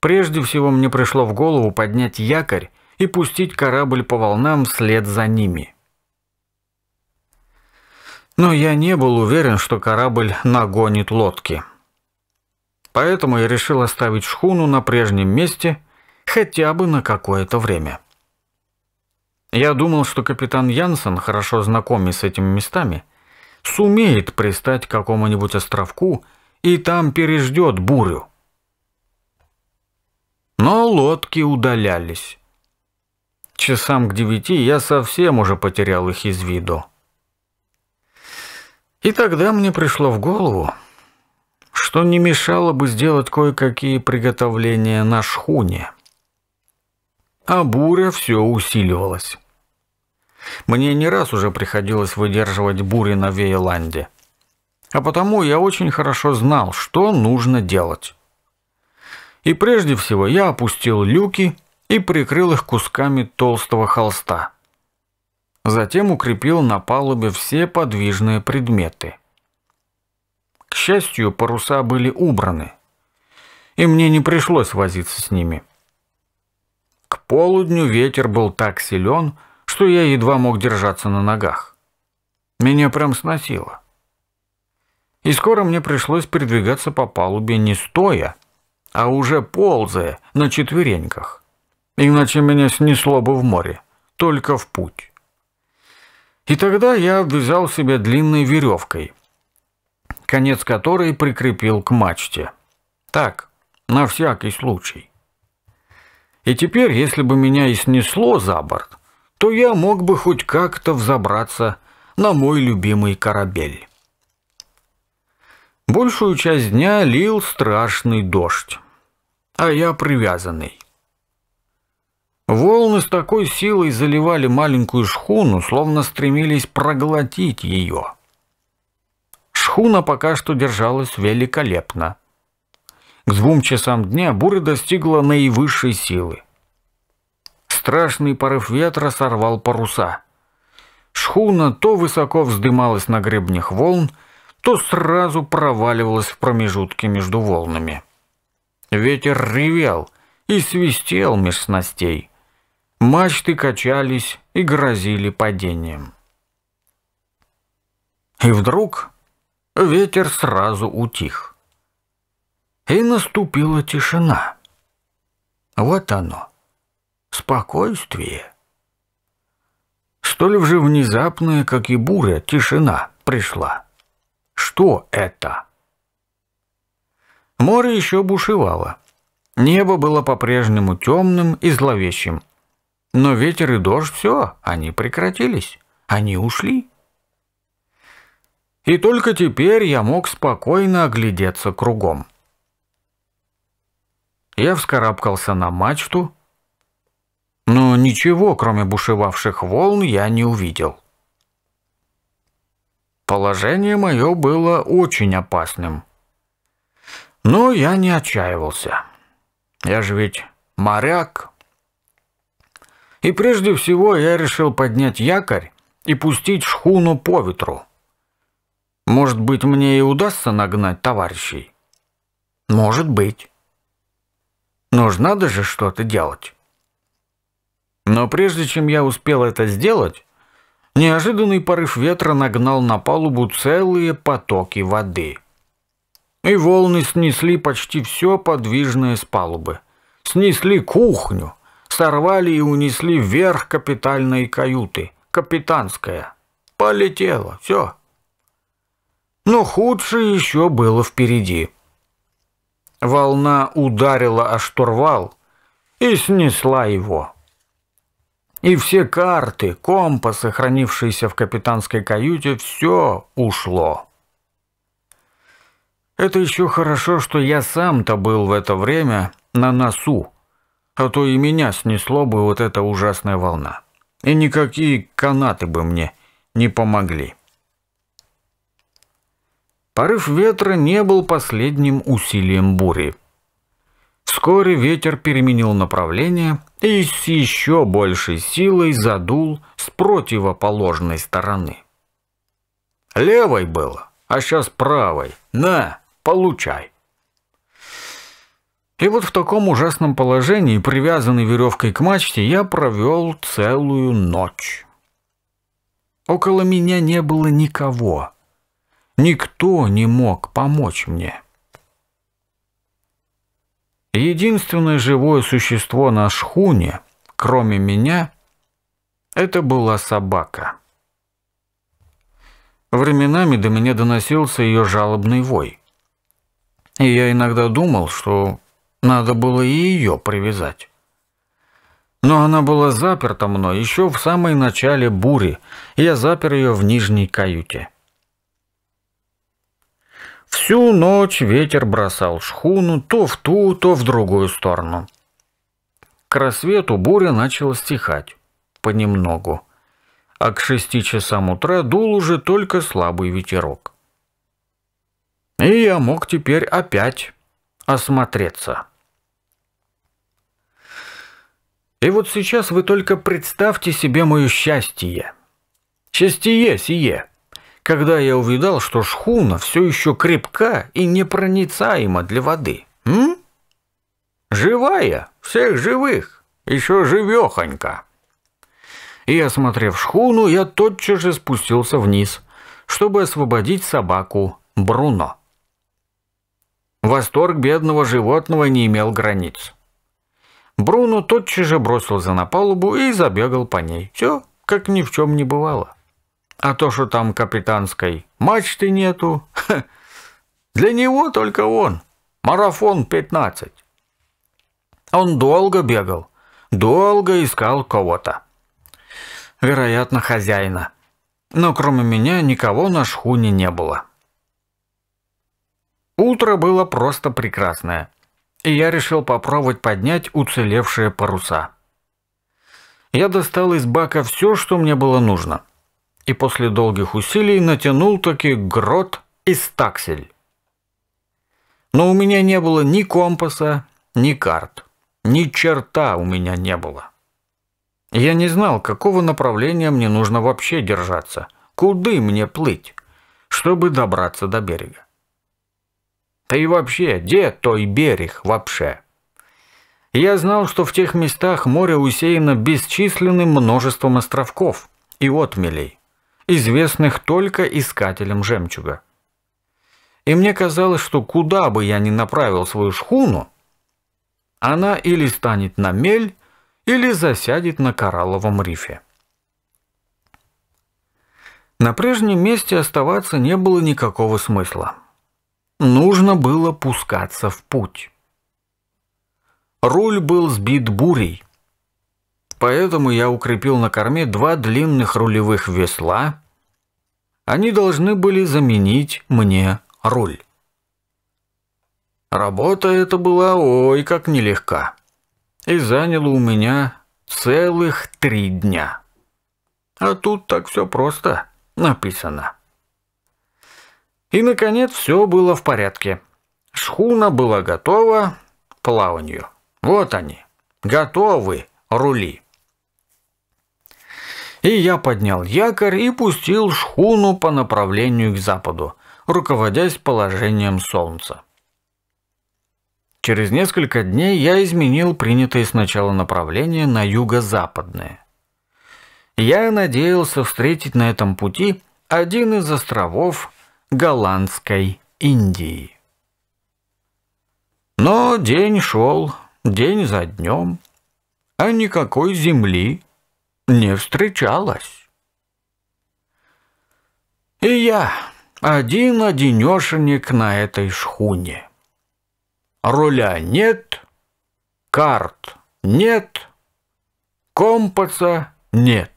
S1: Прежде всего мне пришло в голову поднять якорь и пустить корабль по волнам вслед за ними. Но я не был уверен, что корабль нагонит лодки. Поэтому я решил оставить шхуну на прежнем месте хотя бы на какое-то время. Я думал, что капитан Янсен, хорошо знакомый с этими местами, сумеет пристать к какому-нибудь островку и там переждет бурю. Но лодки удалялись. Часам к девяти я совсем уже потерял их из виду. И тогда мне пришло в голову, что не мешало бы сделать кое-какие приготовления на шхуне. А буря все усиливалась. Мне не раз уже приходилось выдерживать бури на Вейланде. А потому я очень хорошо знал, что нужно делать. И прежде всего я опустил люки и прикрыл их кусками толстого холста. Затем укрепил на палубе все подвижные предметы. К счастью, паруса были убраны, и мне не пришлось возиться с ними. К полудню ветер был так силен, что я едва мог держаться на ногах. Меня прям сносило. И скоро мне пришлось передвигаться по палубе не стоя, а уже ползая на четвереньках. Иначе меня снесло бы в море, только в путь. И тогда я обвязал себя длинной веревкой, конец которой прикрепил к мачте. Так, на всякий случай. И теперь, если бы меня и снесло за борт, то я мог бы хоть как-то взобраться на мой любимый корабель. Большую часть дня лил страшный дождь, а я привязанный. Волны с такой силой заливали маленькую шхуну, словно стремились проглотить ее. Шхуна пока что держалась великолепно. К двум часам дня буря достигла наивысшей силы страшный порыв ветра сорвал паруса. Шхуна то высоко вздымалась на гребнях волн, то сразу проваливалась в промежутки между волнами. Ветер ревел и свистел меж снастей. Мачты качались и грозили падением. И вдруг ветер сразу утих. И наступила тишина. Вот оно, спокойствие. Столь же внезапная, как и буря, тишина пришла. Что это? Море еще бушевало. Небо было по-прежнему темным и зловещим. Но ветер и дождь — все, они прекратились, они ушли. И только теперь я мог спокойно оглядеться кругом. Я вскарабкался на мачту, но ничего, кроме бушевавших волн, я не увидел. Положение мое было очень опасным. Но я не отчаивался. Я же ведь моряк. И прежде всего я решил поднять якорь и пустить шхуну по ветру. Может быть, мне и удастся нагнать товарищей? Может быть. Но ж надо же что-то делать. Но прежде чем я успел это сделать, неожиданный порыв ветра нагнал на палубу целые потоки воды. И волны снесли почти все подвижное с палубы. Снесли кухню, сорвали и унесли вверх капитальные каюты, капитанская. Полетело, все. Но худшее еще было впереди. Волна ударила о штурвал и снесла его. И все карты, компасы, хранившиеся в капитанской каюте, все ушло. Это еще хорошо, что я сам-то был в это время на носу, а то и меня снесло бы вот эта ужасная волна. И никакие канаты бы мне не помогли. Порыв ветра не был последним усилием бури. Вскоре ветер переменил направление и с еще большей силой задул с противоположной стороны. Левой было, а сейчас правой. На, получай. И вот в таком ужасном положении, привязанный веревкой к мачте, я провел целую ночь. Около меня не было никого. Никто не мог помочь мне. Единственное живое существо на шхуне, кроме меня, это была собака. Временами до меня доносился ее жалобный вой. И я иногда думал, что надо было и ее привязать. Но она была заперта мной еще в самом начале бури, и я запер ее в нижней каюте. Всю ночь ветер бросал шхуну то в ту, то в другую сторону. К рассвету буря начала стихать. Понемногу. А к шести часам утра дул уже только слабый ветерок. И я мог теперь опять осмотреться. И вот сейчас вы только представьте себе мое счастье. Счастье сие когда я увидал, что шхуна все еще крепка и непроницаема для воды. М? Живая, всех живых, еще живехонька. И, осмотрев шхуну, я тотчас же спустился вниз, чтобы освободить собаку Бруно. Восторг бедного животного не имел границ. Бруно тотчас же бросился на палубу и забегал по ней. Все, как ни в чем не бывало. А то, что там капитанской мачты нету, *laughs* для него только он. Марафон 15. Он долго бегал, долго искал кого-то. Вероятно, хозяина. Но кроме меня никого на шхуне не было. Утро было просто прекрасное, и я решил попробовать поднять уцелевшие паруса. Я достал из бака все, что мне было нужно – и после долгих усилий натянул таки грот и стаксель. Но у меня не было ни компаса, ни карт. Ни черта у меня не было. Я не знал, какого направления мне нужно вообще держаться, куды мне плыть, чтобы добраться до берега. Да и вообще, где той берег вообще? Я знал, что в тех местах море усеяно бесчисленным множеством островков и отмелей известных только искателям жемчуга. И мне казалось, что куда бы я ни направил свою шхуну, она или станет на мель, или засядет на коралловом рифе. На прежнем месте оставаться не было никакого смысла. Нужно было пускаться в путь. Руль был сбит бурей – поэтому я укрепил на корме два длинных рулевых весла. Они должны были заменить мне руль. Работа эта была ой как нелегка и заняла у меня целых три дня. А тут так все просто написано. И, наконец, все было в порядке. Шхуна была готова к плаванию. Вот они, готовы рули. И я поднял якорь и пустил шхуну по направлению к западу, руководясь положением солнца. Через несколько дней я изменил принятое сначала направление на юго-западное. Я надеялся встретить на этом пути один из островов Голландской Индии. Но день шел, день за днем, а никакой земли не встречалась. И я один-одинешенек на этой шхуне. Руля нет, карт нет, компаса нет.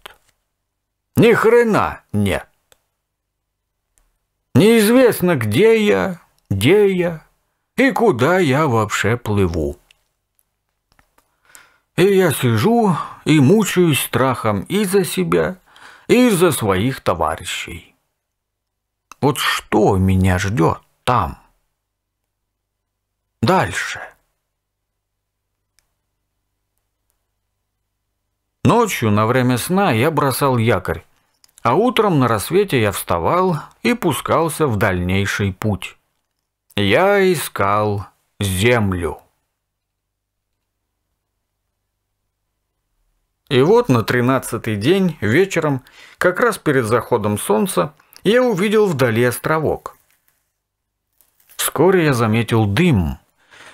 S1: Ни хрена нет. Неизвестно, где я, где я и куда я вообще плыву. И я сижу, и мучаюсь страхом и за себя, и за своих товарищей. Вот что меня ждет там? Дальше. Ночью на время сна я бросал якорь, а утром на рассвете я вставал и пускался в дальнейший путь. Я искал землю. И вот на тринадцатый день вечером, как раз перед заходом солнца, я увидел вдали островок. Вскоре я заметил дым,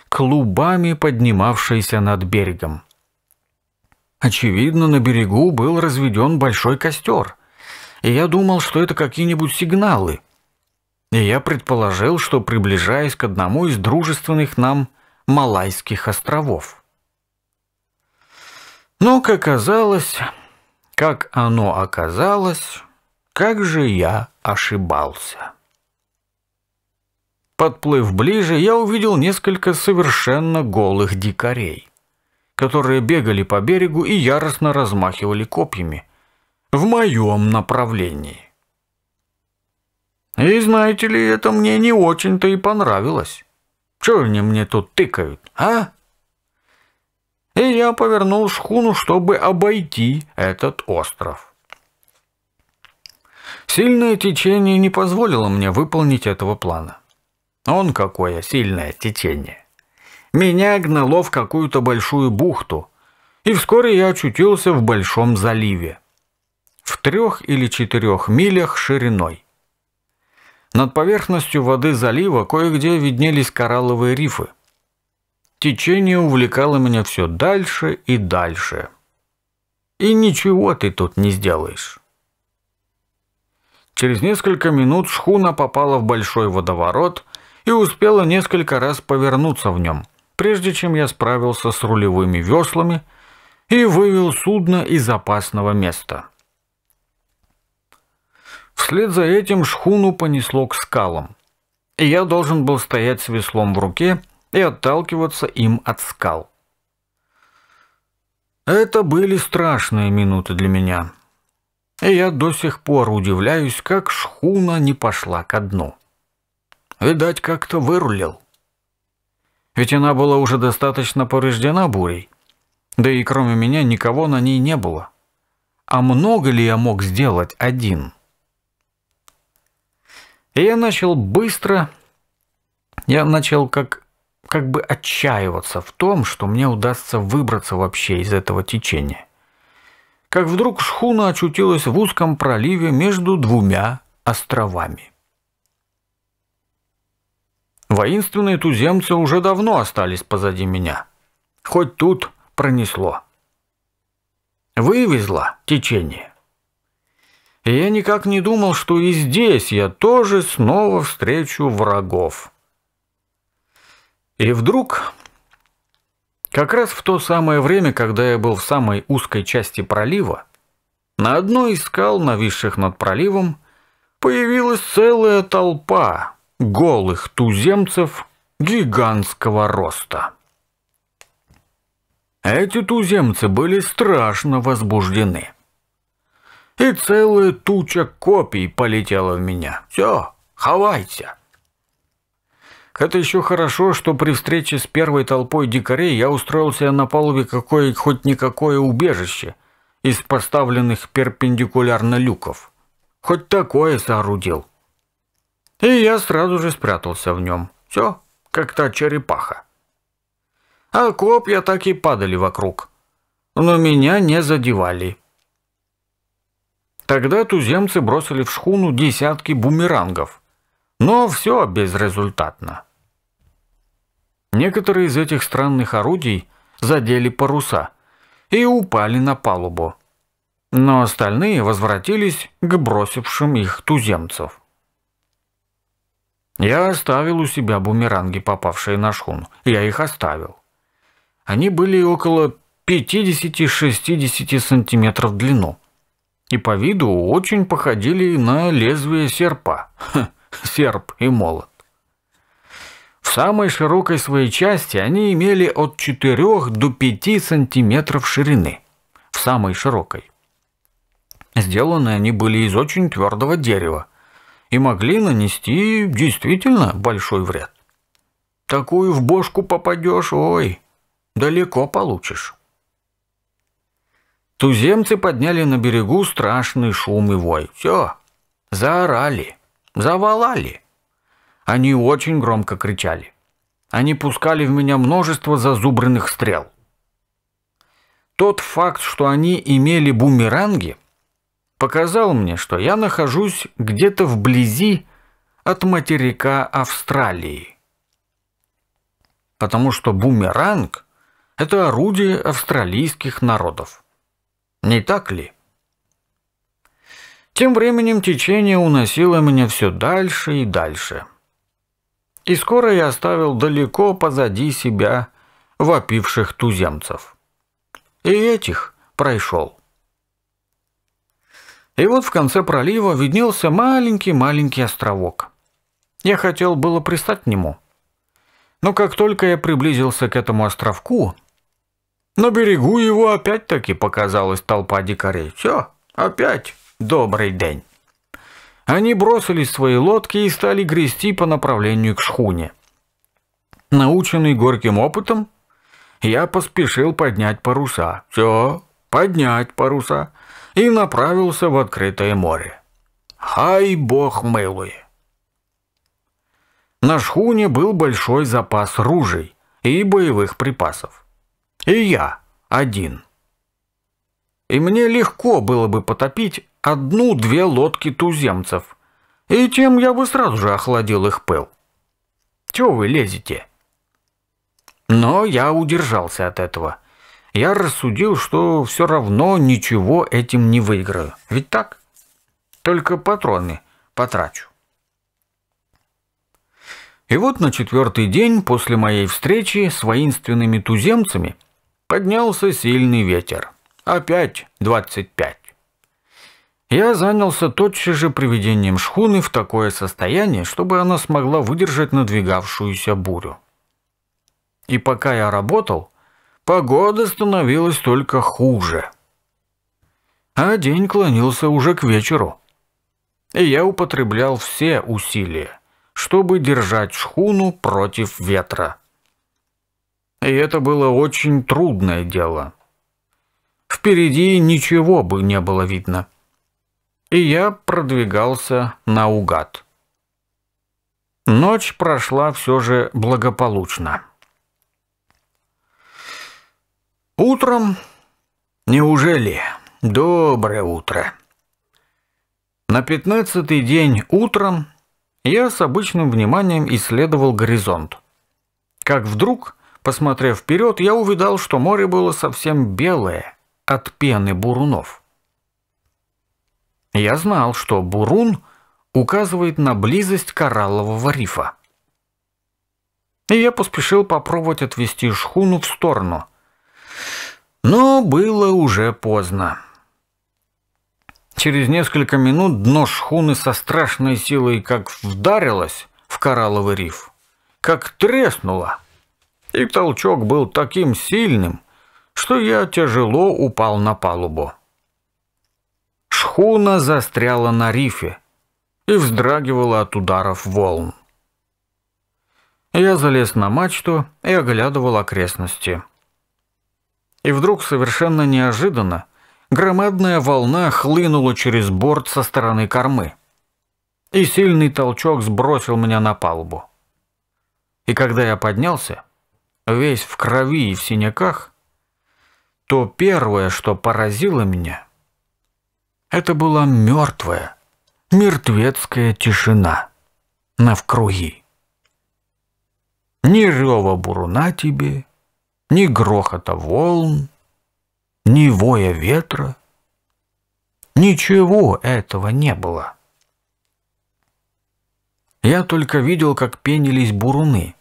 S1: клубами поднимавшийся над берегом. Очевидно, на берегу был разведен большой костер, и я думал, что это какие-нибудь сигналы. И я предположил, что приближаюсь к одному из дружественных нам Малайских островов. Но, как оказалось, как оно оказалось, как же я ошибался. Подплыв ближе, я увидел несколько совершенно голых дикарей, которые бегали по берегу и яростно размахивали копьями в моем направлении. И знаете ли, это мне не очень-то и понравилось. Чего они мне тут тыкают, а? и я повернул шхуну, чтобы обойти этот остров. Сильное течение не позволило мне выполнить этого плана. Он какое сильное течение. Меня гнало в какую-то большую бухту, и вскоре я очутился в большом заливе. В трех или четырех милях шириной. Над поверхностью воды залива кое-где виднелись коралловые рифы – Течение увлекало меня все дальше и дальше. И ничего ты тут не сделаешь. Через несколько минут шхуна попала в большой водоворот и успела несколько раз повернуться в нем, прежде чем я справился с рулевыми веслами и вывел судно из опасного места. Вслед за этим шхуну понесло к скалам, и я должен был стоять с веслом в руке – и отталкиваться им от скал. Это были страшные минуты для меня. И я до сих пор удивляюсь, как шхуна не пошла ко дну. Видать, как-то вырулил. Ведь она была уже достаточно повреждена бурей. Да и кроме меня никого на ней не было. А много ли я мог сделать один? И я начал быстро... Я начал как как бы отчаиваться в том, что мне удастся выбраться вообще из этого течения. Как вдруг шхуна очутилась в узком проливе между двумя островами. Воинственные туземцы уже давно остались позади меня. Хоть тут пронесло. Вывезло течение. И я никак не думал, что и здесь я тоже снова встречу врагов. И вдруг, как раз в то самое время, когда я был в самой узкой части пролива, на одной из скал, нависших над проливом, появилась целая толпа голых туземцев гигантского роста. Эти туземцы были страшно возбуждены. И целая туча копий полетела в меня. «Все, хавайте!» Это еще хорошо, что при встрече с первой толпой дикарей я устроился на палубе какое хоть никакое убежище из поставленных перпендикулярно люков. Хоть такое соорудил. И я сразу же спрятался в нем. Все, как та черепаха. А копья так и падали вокруг. Но меня не задевали. Тогда туземцы бросили в шхуну десятки бумерангов – но все безрезультатно. Некоторые из этих странных орудий задели паруса и упали на палубу. Но остальные возвратились к бросившим их туземцев. Я оставил у себя бумеранги, попавшие на шхун. Я их оставил. Они были около 50-60 сантиметров в длину. И по виду очень походили на лезвие серпа. Ха серп и молот. В самой широкой своей части они имели от 4 до 5 сантиметров ширины. В самой широкой. Сделаны они были из очень твердого дерева и могли нанести действительно большой вред. Такую в бошку попадешь, ой, далеко получишь. Туземцы подняли на берегу страшный шум и вой. Все, заорали. Заволали! Они очень громко кричали. Они пускали в меня множество зазубренных стрел. Тот факт, что они имели бумеранги, показал мне, что я нахожусь где-то вблизи от материка Австралии. Потому что бумеранг – это орудие австралийских народов. Не так ли? Тем временем течение уносило меня все дальше и дальше. И скоро я оставил далеко позади себя вопивших туземцев. И этих прошел. И вот в конце пролива виднелся маленький-маленький островок. Я хотел было пристать к нему. Но как только я приблизился к этому островку, на берегу его опять-таки показалась толпа дикарей. Все, опять. Добрый день. Они бросили свои лодки и стали грести по направлению к шхуне. Наученный горьким опытом, я поспешил поднять паруса. Все, поднять паруса. И направился в открытое море. Хай бог милуе. На шхуне был большой запас ружей и боевых припасов. И я один – и мне легко было бы потопить одну-две лодки туземцев, и тем я бы сразу же охладил их пыл. Чего вы лезете? Но я удержался от этого. Я рассудил, что все равно ничего этим не выиграю. Ведь так? Только патроны потрачу. И вот на четвертый день после моей встречи с воинственными туземцами поднялся сильный ветер. Опять двадцать пять. Я занялся тотчас же приведением шхуны в такое состояние, чтобы она смогла выдержать надвигавшуюся бурю. И пока я работал, погода становилась только хуже. А день клонился уже к вечеру. И я употреблял все усилия, чтобы держать шхуну против ветра. И это было очень трудное дело, Впереди ничего бы не было видно. И я продвигался наугад. Ночь прошла все же благополучно. Утром? Неужели? Доброе утро. На пятнадцатый день утром я с обычным вниманием исследовал горизонт. Как вдруг, посмотрев вперед, я увидал, что море было совсем белое, от пены бурунов. Я знал, что бурун указывает на близость кораллового рифа. И я поспешил попробовать отвести шхуну в сторону. Но было уже поздно. Через несколько минут дно шхуны со страшной силой как вдарилось в коралловый риф, как треснуло. И толчок был таким сильным, что я тяжело упал на палубу. Шхуна застряла на рифе и вздрагивала от ударов волн. Я залез на мачту и оглядывал окрестности. И вдруг, совершенно неожиданно, громадная волна хлынула через борт со стороны кормы. И сильный толчок сбросил меня на палубу. И когда я поднялся, весь в крови и в синяках, то первое, что поразило меня, это была мертвая, мертвецкая тишина на навкруги. Ни рева буруна тебе, ни грохота волн, ни воя ветра. Ничего этого не было. Я только видел, как пенились буруны.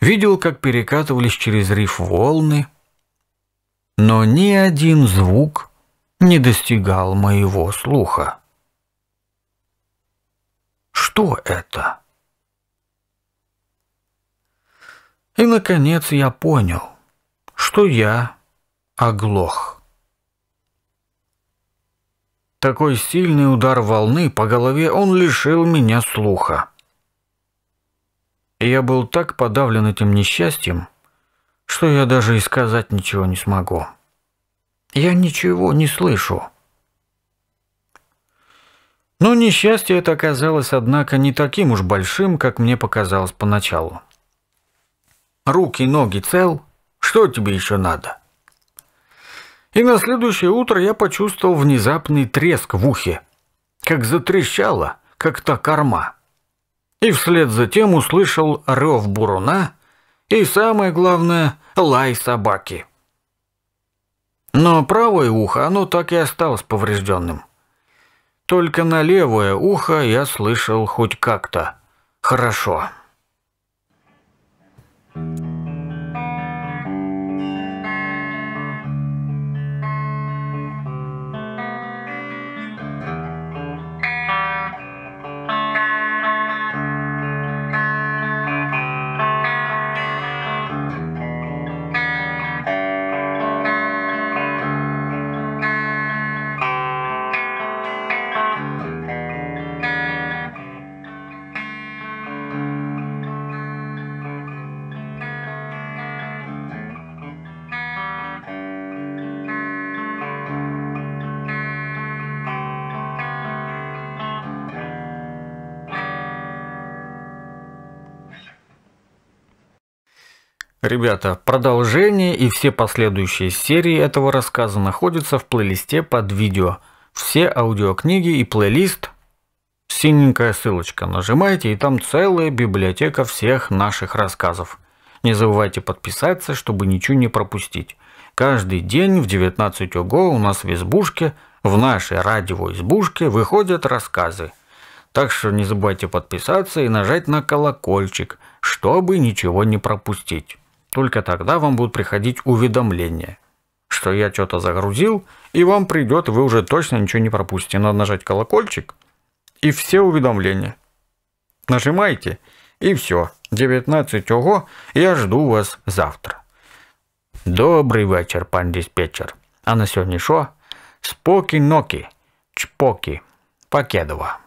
S1: Видел, как перекатывались через риф волны — но ни один звук не достигал моего слуха. Что это? И, наконец, я понял, что я оглох. Такой сильный удар волны по голове он лишил меня слуха. Я был так подавлен этим несчастьем, что я даже и сказать ничего не смогу. Я ничего не слышу. Но несчастье это оказалось, однако, не таким уж большим, как мне показалось поначалу. Руки, ноги цел, что тебе еще надо? И на следующее утро я почувствовал внезапный треск в ухе, как затрещало, как та корма. И вслед за тем услышал рев буруна и, самое главное, лай собаки. Но правое ухо, оно так и осталось поврежденным. Только на левое ухо я слышал хоть как-то. Хорошо. Thank Ребята, продолжение и все последующие серии этого рассказа находятся в плейлисте под видео. Все аудиокниги и плейлист – синенькая ссылочка. Нажимайте, и там целая библиотека всех наших рассказов. Не забывайте подписаться, чтобы ничего не пропустить. Каждый день в 19 ОГО у нас в избушке, в нашей избушке выходят рассказы. Так что не забывайте подписаться и нажать на колокольчик, чтобы ничего не пропустить. Только тогда вам будут приходить уведомления, что я что-то загрузил, и вам придет, вы уже точно ничего не пропустите. Надо нажать колокольчик, и все уведомления. Нажимайте и все. 19 ого, я жду вас завтра. Добрый вечер, пан диспетчер. А на сьогодні що? Споки-ноки, чпоки, покедова.